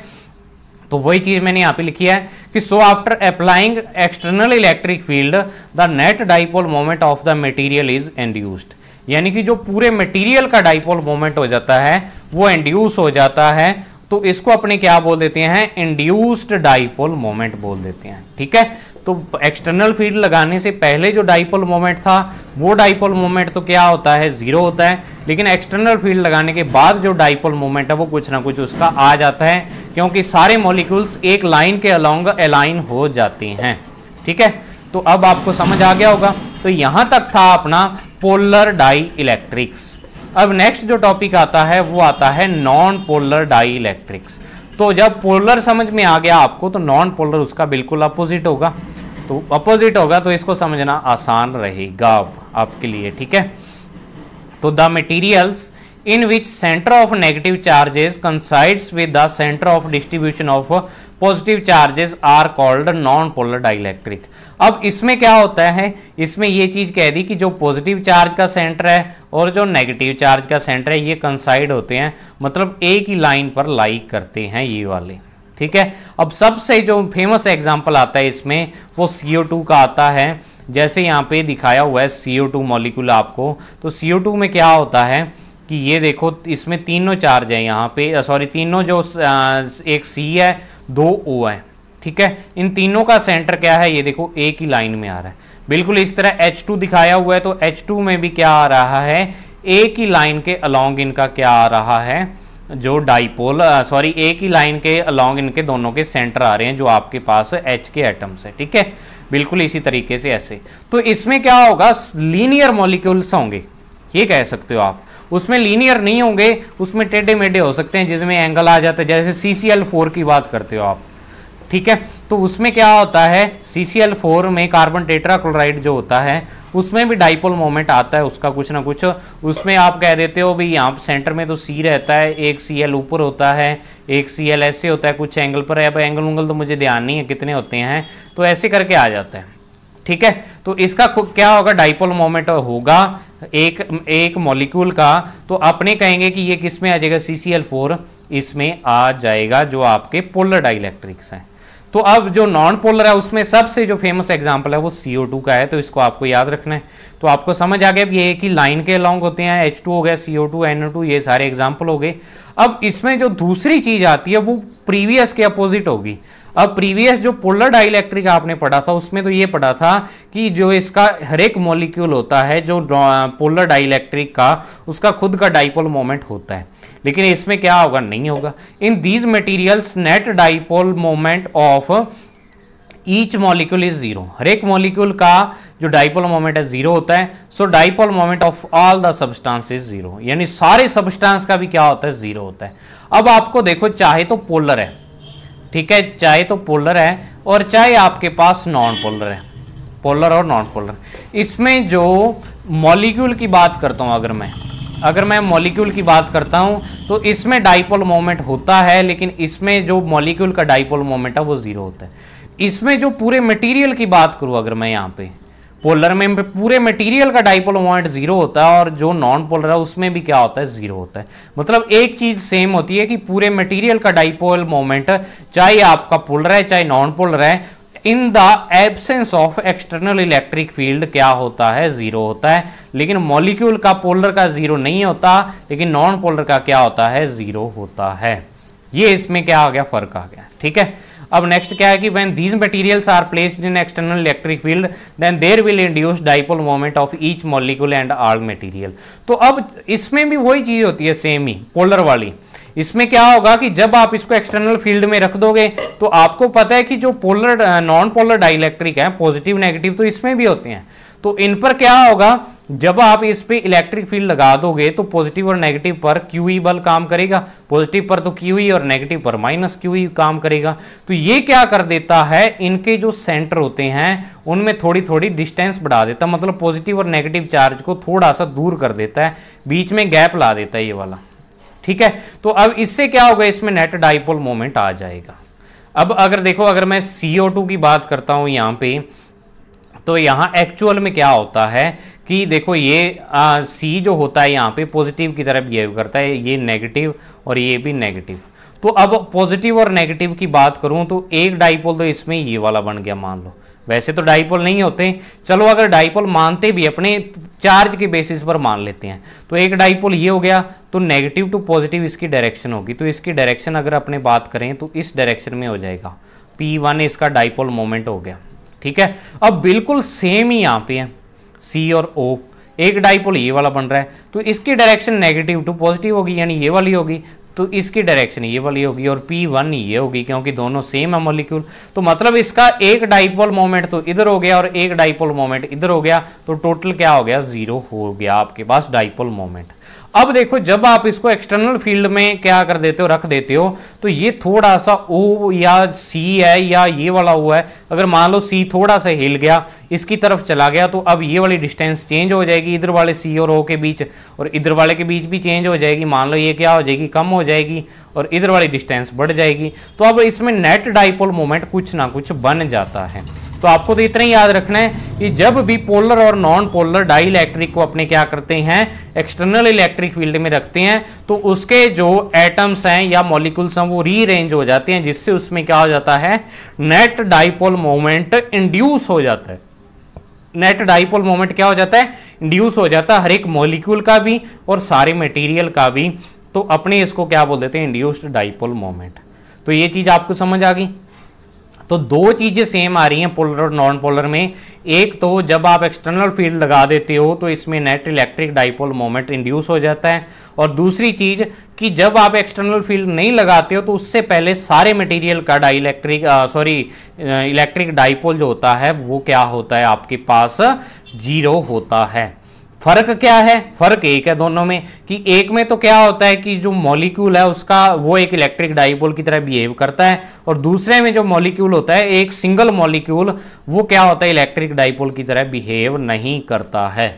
तो वही चीज मैंने यहाँ पे लिखी है कि so after applying external electric field the net dipole moment of the material is induced यानी कि जो पूरे मटेरियल का डाइपोल मोमेंट हो जाता है वो इंड्यूस हो जाता है तो इसको अपने क्या बोल देते हैं इंड्यूस्ड डाइपोल मोमेंट बोल देते हैं ठीक है तो एक्सटर्नल फील्ड लगाने से पहले जो डाइपोल मोमेंट था वो डाइपोल मोमेंट तो क्या होता है जीरो होता है लेकिन एक्सटर्नल फील्ड लगाने के बाद जो डाइपोल मोमेंट है वो कुछ ना कुछ उसका आ जाता है क्योंकि सारे मॉलिक्यूल्स एक लाइन के अलॉन्ग अलाइन हो जाती हैं ठीक है तो अब आपको समझ आ गया होगा तो यहां तक था अपना पोलर डाई इलेक्ट्रिक्स अब नेक्स्ट जो टॉपिक आता है वो आता है नॉन पोलर डाई इलेक्ट्रिक्स तो जब पोलर समझ में आ गया आपको तो नॉन पोलर उसका बिल्कुल अपोजिट होगा तो अपोजिट होगा तो इसको समझना आसान रहेगा आपके लिए ठीक है तो the materials in which centre of negative charges coincides with the centre of distribution of positive charges are called non polar dielectric अब इसमें क्या होता है इसमें ये चीज़ कह दी कि जो पॉजिटिव चार्ज का सेंटर है और जो नेगेटिव चार्ज का सेंटर है ये कंसाइड होते हैं मतलब एक ही लाइन पर लाइक करते हैं ये वाले ठीक है अब सबसे जो फेमस एग्जाम्पल आता है इसमें वो टू का आता है जैसे यहाँ पे दिखाया हुआ है टू मॉलिक्यूल आपको तो टू में क्या होता है कि ये देखो इसमें तीनों चार्ज है यहाँ पे सॉरी तीनों जो एक सी है दो ओ है ठीक है इन तीनों का सेंटर क्या है ये देखो एक ही लाइन में आ रहा है बिल्कुल इस तरह H2 दिखाया हुआ है तो H2 में भी क्या आ रहा है एक ही लाइन के अलोंग इनका क्या आ रहा है जो डाइपोल सॉरी एक ही लाइन के अलोंग इनके दोनों के सेंटर आ रहे हैं जो आपके पास एच के एटम्स है ठीक है बिल्कुल इसी तरीके से ऐसे तो इसमें क्या होगा लीनियर मॉलिक्यूल्स होंगे ये कह सकते हो आप उसमें लीनियर नहीं होंगे उसमें टेढ़े मेढे हो सकते हैं जिसमें एंगल आ जाता है जैसे सी सी एल फोर की बात करते हो आप ठीक है तो उसमें क्या होता है सी सी एल फोर में कार्बन टेट्राक्लोराइड जो होता है उसमें भी डाइपोल मोमेंट आता है उसका कुछ ना कुछ उसमें आप कह देते हो भाई यहाँ सेंटर में तो सी रहता है एक सी एल ऊपर होता है एक सी एल ऐसे होता है कुछ एंगल पर है अब एंगल उंगल तो मुझे ध्यान नहीं है कितने होते हैं तो ऐसे करके आ जाता है ठीक है तो इसका क्या होगा डाइपोल मोमेंट होगा एक एक मॉलिक्यूल का तो अपने कहेंगे कि ये किस में आ जाएगा सी इसमें आ जाएगा जो आपके पोलर डाइलेक्ट्रिक्स हैं तो अब जो नॉन पोलर है उसमें सबसे जो फेमस एग्जांपल है वो सी का है तो इसको आपको याद रखना है तो आपको समझ आ गया अब ये कि लाइन के अलॉन्ग होते हैं एच हो गया सी ओ टू एन ये सारे एग्जाम्पल हो गए अब इसमें जो दूसरी चीज़ आती है वो प्रीवियस के अपोजिट होगी अब प्रीवियस जो पोलर डाइलेक्ट्रिक आपने पढ़ा था उसमें तो ये पढ़ा था कि जो इसका हर एक मॉलिक्यूल होता है जो पोलर डाइलेक्ट्रिक का उसका खुद का डाइपोल मोमेंट होता है लेकिन इसमें क्या होगा नहीं होगा in these materials net dipole moment of each molecule is zero हर एक मॉलिक्यूल का जो डाइपोल मोमेंट है जीरो होता है so dipole moment of all the substance is zero यानी सारे सब्सटेंस का भी क्या होता है जीरो होता है अब आपको देखो चाहे तो पोलर है ठीक है चाहे तो पोलर है और चाहे आपके पास नॉन पोलर है पोलर और नॉन पोलर इसमें जो मॉलिक्यूल की बात करता हूँ अगर मैं अगर मैं मॉलिक्यूल की बात करता हूँ तो इसमें डाइपोल मोमेंट होता है लेकिन इसमें जो मॉलिक्यूल का डाइपोल मोमेंट है वो ज़ीरो होता है इसमें जो पूरे मटेरियल की बात करूँ अगर मैं यहाँ पे पोलर में पूरे मटेरियल का डाइपोल मोमेंट जीरो होता है और जो नॉन पोलर है उसमें भी क्या होता है जीरो होता है मतलब एक चीज सेम होती है कि पूरे मटेरियल का डाइपोल मोमेंट चाहे आपका पोलर है चाहे नॉन पोलर है in the absence of external electric field क्या होता है जीरो होता है लेकिन मॉलिक्यूल का पोलर का जीरो नहीं होता लेकिन नॉन पोलर का क्या होता है जीरो होता है ये इसमें क्या आ गया फर्क आ गया ठीक है अब नेक्स्ट क्या है कि when these materials are placed in external electric field then there will induce dipole moment of each molecule and all material तो अब इसमें भी वही चीज़ होती है सेम ही पोलर वाली इसमें क्या होगा कि जब आप इसको एक्सटर्नल फील्ड में रख दोगे तो आपको पता है कि जो पोलर नॉन पोलर डाइलेक्ट्रिक है पॉजिटिव नेगेटिव तो इसमें भी होते हैं तो इन पर क्या होगा जब आप इस पे इलेक्ट्रिक फील्ड लगा दोगे तो पॉजिटिव और नेगेटिव पर क्यू ई e बल काम करेगा पॉजिटिव पर तो क्यू ई e और नेगेटिव पर माइनस क्यू ई काम करेगा तो ये क्या कर देता है इनके जो सेंटर होते हैं उनमें थोड़ी थोड़ी डिस्टेंस बढ़ा देता मतलब पॉजिटिव और नेगेटिव चार्ज को थोड़ा सा दूर कर देता है बीच में गैप ला देता है ये वाला ठीक है तो अब इससे क्या होगा इसमें नेट डाइपोल मोमेंट आ जाएगा अब अगर देखो अगर मैं सी की बात करता हूँ यहाँ पे तो यहाँ एक्चुअल में क्या होता है कि देखो ये आ, सी जो होता है यहाँ पे पॉजिटिव की तरह बिहेव करता है ये नेगेटिव और ये भी नेगेटिव तो अब पॉजिटिव और नेगेटिव की बात करूँ तो एक डाइपोल तो इसमें ये वाला बन गया मान लो वैसे तो डाइपोल नहीं होते चलो अगर डाइपोल मानते भी अपने चार्ज के बेसिस पर मान लेते हैं तो एक डाइपोल ये हो गया तो नेगेटिव टू पॉजिटिव इसकी डायरेक्शन होगी तो इसकी डायरेक्शन अगर अपने बात करें तो इस डायरेक्शन में हो जाएगा पी वन इसका डाइपोल मोमेंट हो गया ठीक है अब बिल्कुल सेम ही यहाँ पे है सी और ओ एक डाइपोल ये वाला बन रहा है तो इसकी डायरेक्शन नेगेटिव टू पॉजिटिव होगी यानी ये वाली होगी तो इसकी डायरेक्शन ये वाली होगी और पी वन ये होगी क्योंकि दोनों सेम है मोलिक्यूल तो मतलब इसका एक डाइपोल मोमेंट तो इधर हो गया और एक डाइपोल मोमेंट इधर हो गया तो टोटल क्या हो गया जीरो हो गया आपके पास डाइपोल मोमेंट अब देखो जब आप इसको एक्सटर्नल फील्ड में क्या कर देते हो रख देते हो तो ये थोड़ा सा ओ या सी है या ये वाला ओ है अगर मान लो सी थोड़ा सा हिल गया इसकी तरफ चला गया तो अब ये वाली डिस्टेंस चेंज हो जाएगी इधर वाले सी और ओ के बीच और इधर वाले के बीच भी चेंज हो जाएगी मान लो ये क्या हो जाएगी कम हो जाएगी और इधर वाली डिस्टेंस बढ़ जाएगी तो अब इसमें नेट डाइपोल मोमेंट कुछ ना कुछ बन जाता है तो आपको तो इतना ही याद रखना है कि जब भी पोलर और नॉन पोलर डाई इलेक्ट्रिक को अपने क्या करते हैं एक्सटर्नल इलेक्ट्रिक फील्ड में रखते हैं तो उसके जो एटम्स हैं या मॉलिक्यूल्स हैं वो रीअरेंज हो जाते हैं जिससे उसमें क्या हो जाता है नेट डाइपोल मोमेंट इंड्यूस हो जाता है नेट डाइपोल मोमेंट क्या हो जाता है इंड्यूस हो जाता है हर एक मॉलिक्यूल का भी और सारे मटेरियल का भी तो अपने इसको क्या बोल देते हैं इंड्यूस्ड डाइपोल मोमेंट तो ये चीज़ आपको समझ आ गई तो दो चीज़ें सेम आ रही हैं पोलर और नॉन पोलर में एक तो जब आप एक्सटर्नल फील्ड लगा देते हो तो इसमें net electric dipole moment induce हो जाता है और दूसरी चीज़ कि जब आप एक्सटर्नल फील्ड नहीं लगाते हो तो उससे पहले सारे मटेरियल का dielectric sorry electric dipole जो होता है वो क्या होता है आपके पास जीरो होता है फर्क क्या है फर्क एक है दोनों में कि एक में तो क्या होता है कि जो मॉलिक्यूल है उसका वो एक इलेक्ट्रिक डाइपोल की तरह बिहेव करता है और दूसरे में जो मॉलिक्यूल होता है एक सिंगल मॉलिक्यूल वो क्या होता है इलेक्ट्रिक डाइपोल की तरह बिहेव नहीं करता है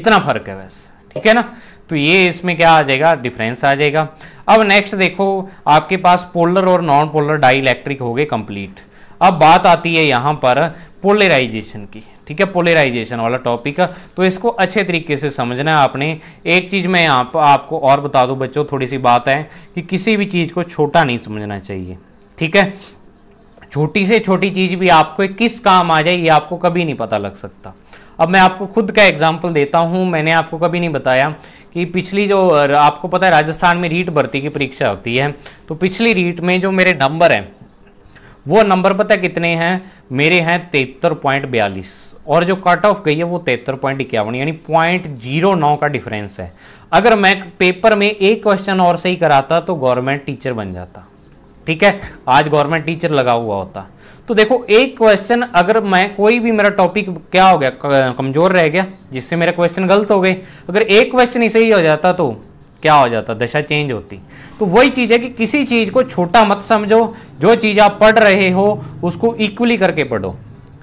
इतना फर्क है बस ठीक है ना तो ये इसमें क्या आ जाएगा डिफरेंस आ जाएगा अब नेक्स्ट देखो आपके पास पोलर और नॉन पोलर डाई हो गए कंप्लीट अब बात आती है यहाँ पर पोलराइजेशन की ठीक है पोलराइजेशन वाला टॉपिक तो इसको अच्छे तरीके से समझना है आपने एक चीज़ मैं यहाँ पर आपको और बता दूँ बच्चों थोड़ी सी बात है कि किसी भी चीज़ को छोटा नहीं समझना चाहिए ठीक है छोटी से छोटी चीज़ भी आपको किस काम आ जाए ये आपको कभी नहीं पता लग सकता अब मैं आपको खुद का एग्जाम्पल देता हूँ मैंने आपको कभी नहीं बताया कि पिछली जो आपको पता है राजस्थान में रीट भर्ती की परीक्षा होती है तो पिछली रीट में जो मेरे नंबर हैं वो नंबर पता कितने हैं मेरे हैं तेहत्तर पॉइंट बयालीस और जो कट ऑफ गई है वो तेहत्तर पॉइंट इक्यावन यानी पॉइंट जीरो नौ का डिफरेंस है अगर मैं पेपर में एक क्वेश्चन और सही कराता तो गवर्नमेंट टीचर बन जाता ठीक है आज गवर्नमेंट टीचर लगा हुआ होता तो देखो एक क्वेश्चन अगर मैं कोई भी मेरा टॉपिक क्या हो गया कमजोर रह गया जिससे मेरा क्वेश्चन गलत हो गए अगर एक क्वेश्चन ही सही हो जाता तो क्या हो जाता दशा चेंज होती तो वही चीज़ है कि किसी चीज़ को छोटा मत समझो जो चीज़ आप पढ़ रहे हो उसको इक्वली करके पढ़ो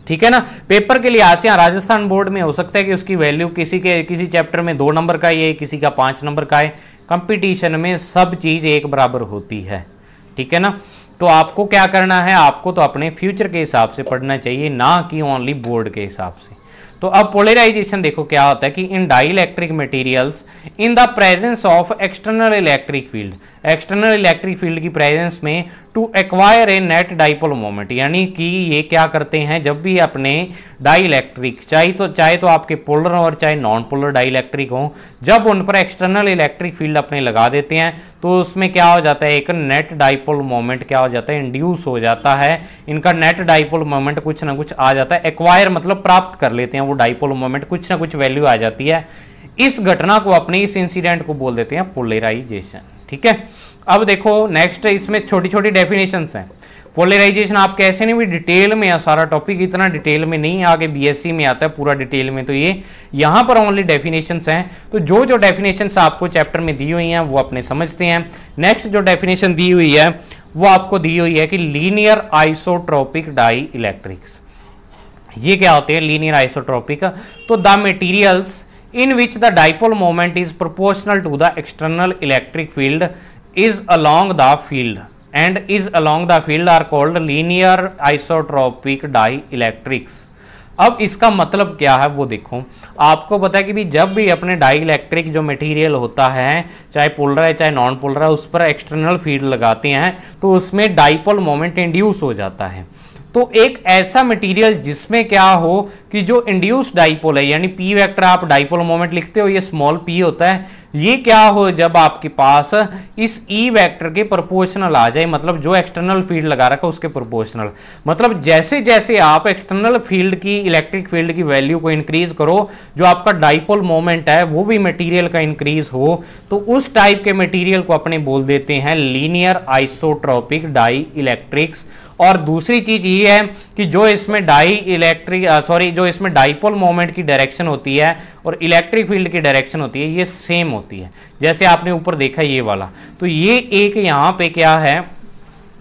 ठीक है ना पेपर के लिए आसियाँ राजस्थान बोर्ड में हो सकता है कि उसकी वैल्यू किसी के किसी चैप्टर में दो नंबर का ये किसी का पाँच नंबर का है कंपटीशन में सब चीज़ एक बराबर होती है ठीक है ना तो आपको क्या करना है आपको तो अपने फ्यूचर के हिसाब से पढ़ना चाहिए ना कि ओनली बोर्ड के हिसाब से तो अब पोलराइजेशन देखो क्या होता है कि इन dielectric materials in the presence of external electric field external electric field की प्रेजेंस में to acquire a net dipole moment यानी कि ये क्या करते हैं जब भी अपने डाइलेक्ट्रिक चाहे तो चाहे तो आपके पोलर और चाहे नॉन पोलर डाइलेक्ट्रिक हो जब उन पर एक्सटर्नल इलेक्ट्रिक फील्ड अपने लगा देते हैं तो उसमें क्या हो जाता है एक नेट डाइपोल मोमेंट क्या हो जाता है इंड्यूस हो जाता है इनका नेट डाइपोल मोमेंट कुछ ना कुछ आ जाता है एक्वायर मतलब प्राप्त कर लेते हैं वो डाइपोल मोमेंट कुछ ना कुछ वैल्यू आ जाती है इस घटना को अपने इस इंसिडेंट को बोल देते हैं पोलराइजेशन ठीक है अब देखो नेक्स्ट इसमें छोटी छोटी डेफिनेशंस हैं पोलराइजेशन आप कैसे नहीं भी डिटेल में या सारा टॉपिक इतना डिटेल में नहीं आगे बीएससी में आता है पूरा डिटेल में तो ये यहाँ पर ओनली डेफिनेशंस हैं तो जो जो डेफिनेशंस आपको चैप्टर में दी हुई हैं वो अपने समझते हैं नेक्स्ट जो डेफिनेशन दी हुई है वो आपको दी हुई है कि लीनियर आइसोट्रोपिक डाई इलेक्ट्रिक्स ये क्या होते हैं लीनियर आइसोट्रोपिक तो the materials in which the dipole moment is proportional to the external electric field is along the field and is along the field are called linear isotropic dielectrics अब इसका मतलब क्या है वो देखो आपको पता है कि भी जब भी अपने डाई इलेक्ट्रिक जो मटेरियल होता है चाहे पोलर है चाहे नॉन पोलर है उस पर एक्सटर्नल फील्ड लगाते हैं तो उसमें डाइपोल मोमेंट इंड्यूस हो जाता है तो एक ऐसा मटेरियल जिसमें क्या हो कि जो इंड्यूस डाइपोल है यानी पी वेक्टर आप डाइपोल मोमेंट लिखते हो ये स्मॉल पी होता है ये क्या हो जब आपके पास इस ई e वेक्टर के प्रोपोर्शनल आ जाए मतलब जो एक्सटर्नल फील्ड लगा रखा उसके प्रोपोर्शनल मतलब जैसे जैसे आप एक्सटर्नल फील्ड की इलेक्ट्रिक फील्ड की वैल्यू को इंक्रीज करो जो आपका डाइपोल मोमेंट है वो भी मटीरियल का इंक्रीज हो तो उस टाइप के मटीरियल को अपने बोल देते हैं लीनियर आइसोट्रॉपिक डाई इलेक्ट्रिक्स और दूसरी चीज ये है कि जो इसमें डाई इलेक्ट्रिक सॉरी जो इसमें डाइपोल मोमेंट की डायरेक्शन होती है और इलेक्ट्रिक फील्ड की डायरेक्शन होती है ये सेम होती है जैसे आपने ऊपर देखा ये वाला तो ये एक यहाँ पे क्या है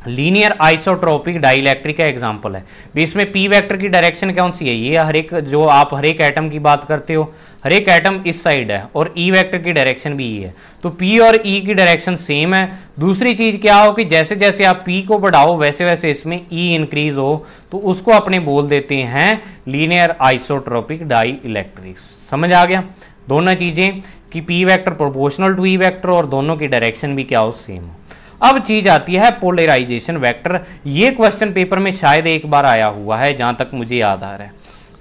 लीनियर आइसोट्रोपिक डाइलेक्ट्रिक का एग्जाम्पल है तो इसमें पी वेक्टर की डायरेक्शन कौन सी है ये हर एक जो आप हर एक एटम की बात करते हो हर एक एटम इस साइड है और ई e वेक्टर की डायरेक्शन भी ये है तो पी और ई e की डायरेक्शन सेम है दूसरी चीज़ क्या हो कि जैसे जैसे आप पी को बढ़ाओ वैसे वैसे इसमें ई e इंक्रीज हो तो उसको अपने बोल देते हैं लीनियर आइसोट्रोपिक डाई इलेक्ट्रिक्स समझ आ गया दोनों चीज़ें कि P vector proportional to E vector और दोनों की डायरेक्शन भी क्या हो सेम हो अब चीज आती है पोलराइजेशन वेक्टर ये क्वेश्चन पेपर में शायद एक बार आया हुआ है जहां तक मुझे याद आ रहा है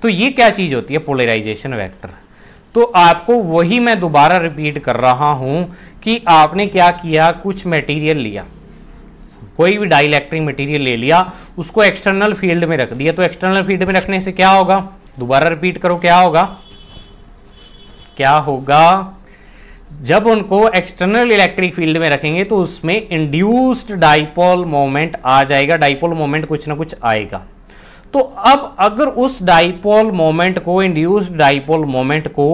तो ये क्या चीज होती है पोलराइजेशन वेक्टर तो आपको वही मैं दोबारा रिपीट कर रहा हूं कि आपने क्या किया कुछ मटेरियल लिया कोई भी डाइलेक्ट्रिक मटेरियल ले लिया उसको एक्सटर्नल फील्ड में रख दिया तो एक्सटर्नल फील्ड में रखने से क्या होगा दोबारा रिपीट करो क्या होगा क्या होगा जब उनको एक्सटर्नल इलेक्ट्रिक फील्ड में रखेंगे तो उसमें इंड्यूस्ड डाइपोल मोमेंट आ जाएगा डाइपोल मोमेंट कुछ ना कुछ आएगा तो अब अगर उस डाइपोल मोमेंट को इंड्यूस्ड डाइपोल मोमेंट को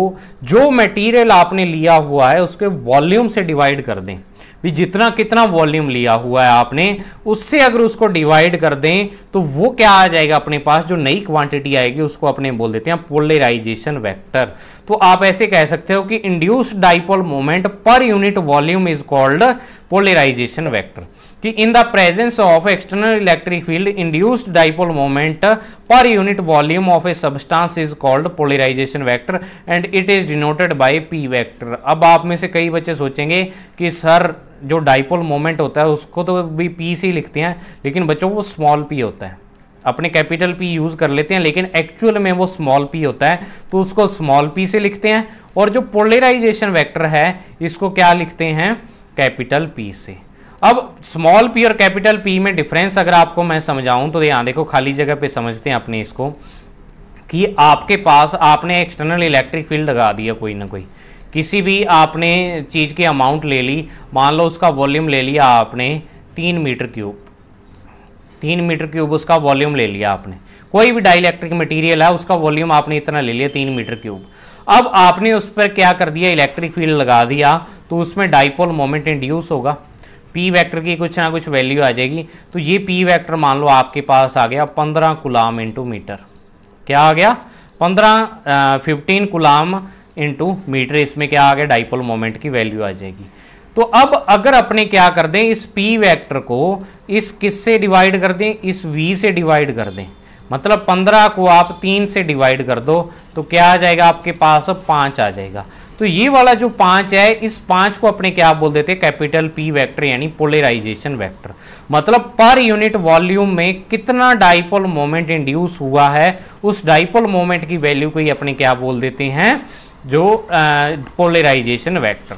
जो मटेरियल आपने लिया हुआ है उसके वॉल्यूम से डिवाइड कर दें भी जितना कितना वॉल्यूम लिया हुआ है आपने उससे अगर उसको डिवाइड कर दें तो वो क्या आ जाएगा अपने पास जो नई क्वांटिटी आएगी उसको अपने बोल देते हैं पोलराइजेशन वेक्टर तो आप ऐसे कह सकते हो कि induced dipole moment per unit volume is called polarization vector कि in the presence of external electric field induced dipole moment per unit volume of a substance is called polarization vector and it is denoted by P vector अब आप में से कई बच्चे सोचेंगे कि sir जो डाइपोल मोमेंट होता है उसको तो भी पी से ही लिखते हैं लेकिन बच्चों वो स्मॉल पी होता है अपने कैपिटल पी यूज़ कर लेते हैं लेकिन एक्चुअल में वो स्मॉल पी होता है तो उसको स्मॉल पी से लिखते हैं और जो पोलराइजेशन वेक्टर है इसको क्या लिखते हैं कैपिटल पी से अब स्मॉल पी और कैपिटल पी में डिफरेंस अगर आपको मैं समझाऊं तो यहाँ देखो खाली जगह पे समझते हैं अपने इसको कि आपके पास आपने एक्सटर्नल इलेक्ट्रिक फील्ड लगा दिया कोई ना कोई किसी भी आपने चीज़ की अमाउंट ले ली मान लो उसका वॉल्यूम ले लिया आपने तीन मीटर क्यूब तीन मीटर क्यूब उसका वॉल्यूम ले लिया आपने कोई भी डाइलेक्ट्रिक मटेरियल है उसका वॉल्यूम आपने इतना ले लिया तीन मीटर क्यूब अब आपने उस पर क्या कर दिया इलेक्ट्रिक फील्ड लगा दिया तो उसमें डाइपोल मोमेंट इंड्यूस होगा पी वेक्टर की कुछ ना कुछ वैल्यू आ जाएगी तो ये पी वेक्टर मान लो आपके पास आ गया पंद्रह गुलाम इंटू मीटर क्या आ गया पंद्रह फिफ्टीन गुलाम इंटू मीटर इसमें क्या आ गया डाइपोल मोमेंट की वैल्यू आ जाएगी तो अब अगर अपने क्या कर दें इस पी वैक्टर को इस किस से डिवाइड कर दें इस वी से डिवाइड कर दें मतलब पंद्रह को आप तीन से डिवाइड कर दो तो क्या आ जाएगा आपके पास पाँच आ जाएगा तो ये वाला जो पांच है इस पांच को अपने क्या बोल देते हैं कैपिटल पी वेक्टर यानी पोलराइजेशन वेक्टर मतलब पर यूनिट वॉल्यूम में कितना डाइपोल मोमेंट इंड्यूस हुआ है उस डाइपोल मोमेंट की वैल्यू को ही अपने क्या बोल देते हैं जो पोलराइजेशन वैक्टर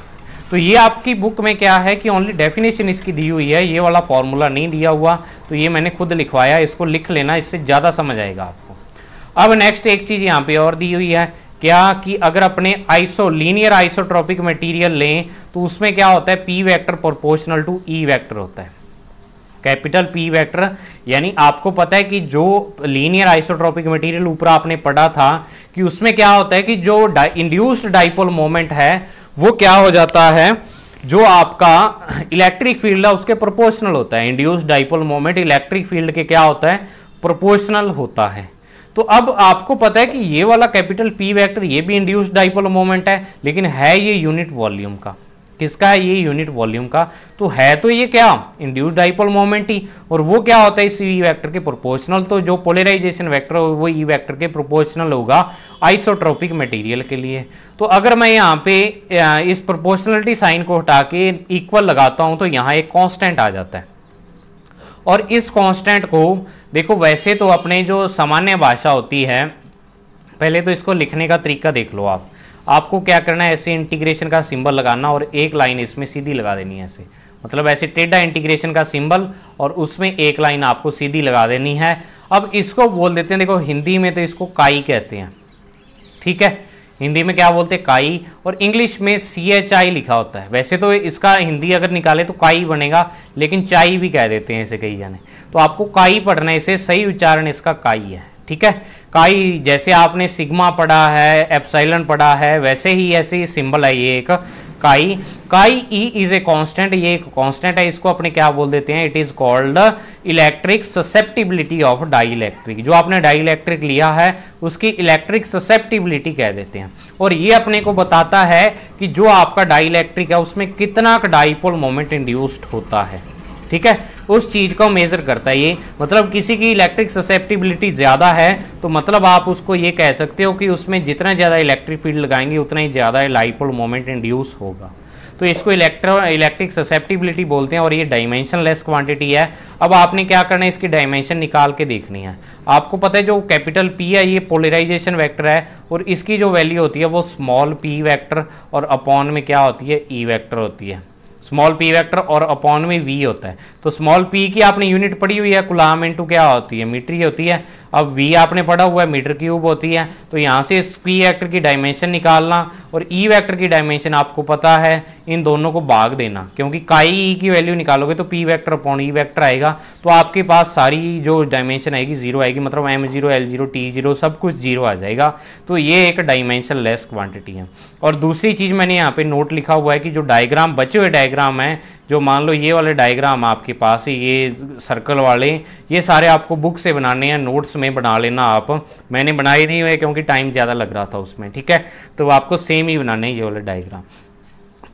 तो ये आपकी बुक में क्या है कि ओनली डेफिनेशन इसकी दी हुई है ये वाला फॉर्मूला नहीं दिया हुआ तो ये मैंने खुद लिखवाया इसको लिख लेना इससे ज़्यादा समझ आएगा आपको अब नेक्स्ट एक चीज़ यहाँ पे और दी हुई है क्या कि अगर अपने आइसो लीनियर आइसोट्रॉपिक मटेरियल लें तो उसमें क्या होता है P vector proportional to E vector होता है कैपिटल पी वेक्टर यानी आपको पता है कि जो लीनियर आइसोट्रॉपिक मटेरियल ऊपर आपने पढ़ा था कि उसमें क्या होता है कि जो इंड्यूस्ड डाइपोल मोमेंट है वो क्या हो जाता है जो आपका इलेक्ट्रिक फील्ड है उसके प्रोपोर्शनल होता है induced dipole moment electric field के क्या होता है प्रोपोर्शनल होता है तो अब आपको पता है कि ये वाला कैपिटल पी वैक्टर ये भी इंड्यूस डाइपोल मोमेंट है लेकिन है ये यूनिट वॉल्यूम का किसका है ये यूनिट वॉल्यूम का तो है तो ये क्या इंड्यूस डाइपोल मोमेंट ही और वो क्या होता है इस ई e वैक्टर के प्रोपोर्शनल तो जो पोलराइजेशन वैक्टर हो वो ई e वैक्टर के प्रोपोर्शनल होगा आइसोट्रोपिक मटीरियल के लिए तो अगर मैं यहाँ पे इस प्रोपोर्शनलिटी साइन को हटा के इक्वल लगाता हूँ तो यहाँ एक कॉन्स्टेंट आ जाता है और इस कांस्टेंट को देखो वैसे तो अपने जो सामान्य भाषा होती है पहले तो इसको लिखने का तरीका देख लो आप आपको क्या करना है ऐसे इंटीग्रेशन का सिंबल लगाना और एक लाइन इसमें सीधी लगा देनी है ऐसे मतलब ऐसे टेढ़ा इंटीग्रेशन का सिंबल और उसमें एक लाइन आपको सीधी लगा देनी है अब इसको बोल देते हैं देखो हिंदी में तो इसको काई कहते हैं ठीक है हिंदी में क्या बोलते हैं काई और इंग्लिश में सी एच आई लिखा होता है वैसे तो इसका हिंदी अगर निकाले तो काई बनेगा लेकिन चाई भी कह देते हैं इसे कई जाने तो आपको काई पढ़ना है इसे सही उच्चारण इसका काई है ठीक है काई जैसे आपने सिग्मा पढ़ा है एप्साइलन पढ़ा है वैसे ही ऐसे ही सिंबल है ये एक काई काई ई इज ए कांस्टेंट ये एक कांस्टेंट है इसको अपने क्या बोल देते हैं it is called electric susceptibility of dielectric जो आपने डाइलेक्ट्रिक लिया है उसकी इलेक्ट्रिक ससेप्टिबिलिटी कह देते हैं और ये अपने को बताता है कि जो आपका डाइलेक्ट्रिक है उसमें कितना डाइपोल मोमेंट इंड्यूस्ड होता है ठीक है उस चीज़ को मेज़र करता है ये मतलब किसी की इलेक्ट्रिक ससेप्टिबिलिटी ज़्यादा है तो मतलब आप उसको ये कह सकते हो कि उसमें जितना ज़्यादा इलेक्ट्रिक फील्ड लगाएंगे उतना ही ज़्यादा लाइपोल मोमेंट इंड्यूस होगा तो इसको इलेक्ट्रो इलेक्ट्रिक ससेप्टिबिलिटी बोलते हैं और ये डायमेंशन लेस क्वांटिटी है अब आपने क्या करना है इसकी डायमेंशन निकाल के देखनी है आपको पता है जो कैपिटल पी है ये पोलराइजेशन वेक्टर है और इसकी जो वैल्यू होती है वो स्मॉल पी वेक्टर और अपॉन में क्या होती है ई e वेक्टर होती है स्मॉल पी वेक्टर और अपॉन में वी होता है तो स्मॉल पी की आपने यूनिट पढ़ी हुई है कुलाम इंटू क्या होती है मीटर ही होती है अब वी आपने पढ़ा हुआ है मीटर क्यूब होती है तो यहाँ से इस पी वैक्टर की डायमेंशन निकालना और ई e वैक्टर की डायमेंशन आपको पता है इन दोनों को भाग देना क्योंकि काई ई e की वैल्यू निकालोगे तो P vector upon E vector आएगा तो आपके पास सारी जो डायमेंशन आएगी जीरो आएगी मतलब M zero L zero T zero सब कुछ जीरो आ जाएगा तो ये एक डायमेंशन लेस क्वांटिटी है और दूसरी चीज़ मैंने यहाँ पे नोट लिखा हुआ है कि जो डायग्राम बचे हुए डायग्राम डायग्राम है जो मान लो ये वाले डायग्राम आपके पास ये सर्कल वाले ये सारे आपको बुक से बनाने हैं नोट्स में बना लेना आप मैंने बनाए नहीं हुए क्योंकि टाइम ज़्यादा लग रहा था उसमें ठीक है तो आपको सेम ही बनाने हैं ये वाले डायग्राम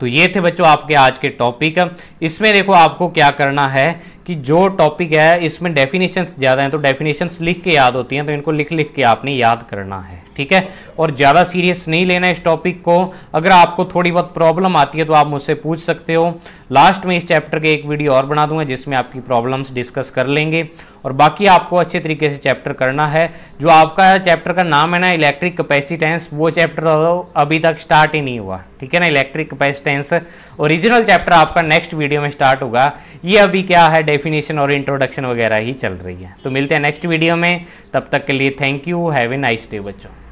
तो ये थे बच्चों आपके आज के टॉपिक इसमें देखो आपको क्या करना है कि जो टॉपिक है इसमें डेफिनेशंस ज़्यादा हैं तो डेफिनेशंस लिख के याद होती हैं तो इनको लिख लिख के आपने याद करना है ठीक है और ज़्यादा सीरियस नहीं लेना इस टॉपिक को अगर आपको थोड़ी बहुत प्रॉब्लम आती है तो आप मुझसे पूछ सकते हो लास्ट में इस चैप्टर के एक वीडियो और बना दूंगा जिसमें आपकी प्रॉब्लम्स डिस्कस कर लेंगे और बाकी आपको अच्छे तरीके से चैप्टर करना है जो आपका चैप्टर का नाम है ना इलेक्ट्रिक कैपेसिटेंस वो चैप्टर तो अभी तक स्टार्ट ही नहीं हुआ ठीक है ना इलेक्ट्रिक कैपेसिटेंस ओरिजिनल चैप्टर आपका नेक्स्ट वीडियो में स्टार्ट होगा ये अभी क्या है डेफिनेशन और इंट्रोडक्शन वगैरह ही चल रही है तो मिलते हैं नेक्स्ट वीडियो में तब तक के लिए thank you have a nice day बच्चों